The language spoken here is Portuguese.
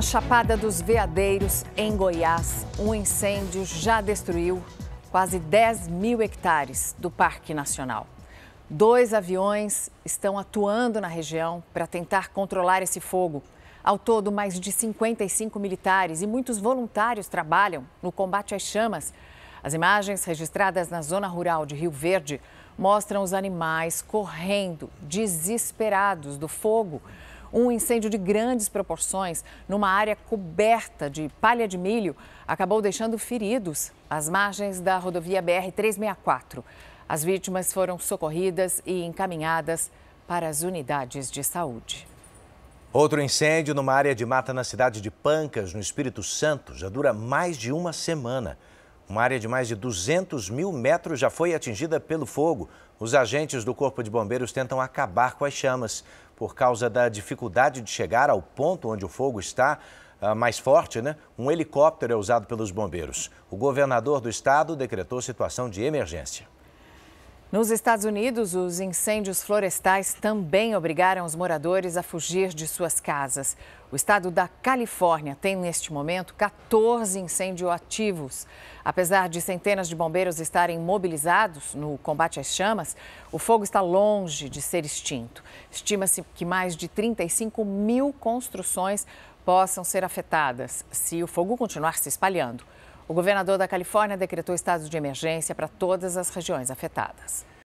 Na Chapada dos Veadeiros, em Goiás, um incêndio já destruiu quase 10 mil hectares do Parque Nacional. Dois aviões estão atuando na região para tentar controlar esse fogo. Ao todo, mais de 55 militares e muitos voluntários trabalham no combate às chamas. As imagens registradas na zona rural de Rio Verde mostram os animais correndo, desesperados do fogo. Um incêndio de grandes proporções numa área coberta de palha de milho acabou deixando feridos às margens da rodovia BR-364. As vítimas foram socorridas e encaminhadas para as unidades de saúde. Outro incêndio numa área de mata na cidade de Pancas, no Espírito Santo, já dura mais de uma semana. Uma área de mais de 200 mil metros já foi atingida pelo fogo. Os agentes do Corpo de Bombeiros tentam acabar com as chamas por causa da dificuldade de chegar ao ponto onde o fogo está ah, mais forte, né? Um helicóptero é usado pelos bombeiros. O governador do estado decretou situação de emergência. Nos Estados Unidos, os incêndios florestais também obrigaram os moradores a fugir de suas casas. O estado da Califórnia tem, neste momento, 14 incêndios ativos. Apesar de centenas de bombeiros estarem mobilizados no combate às chamas, o fogo está longe de ser extinto. Estima-se que mais de 35 mil construções possam ser afetadas se o fogo continuar se espalhando. O governador da Califórnia decretou estado de emergência para todas as regiões afetadas.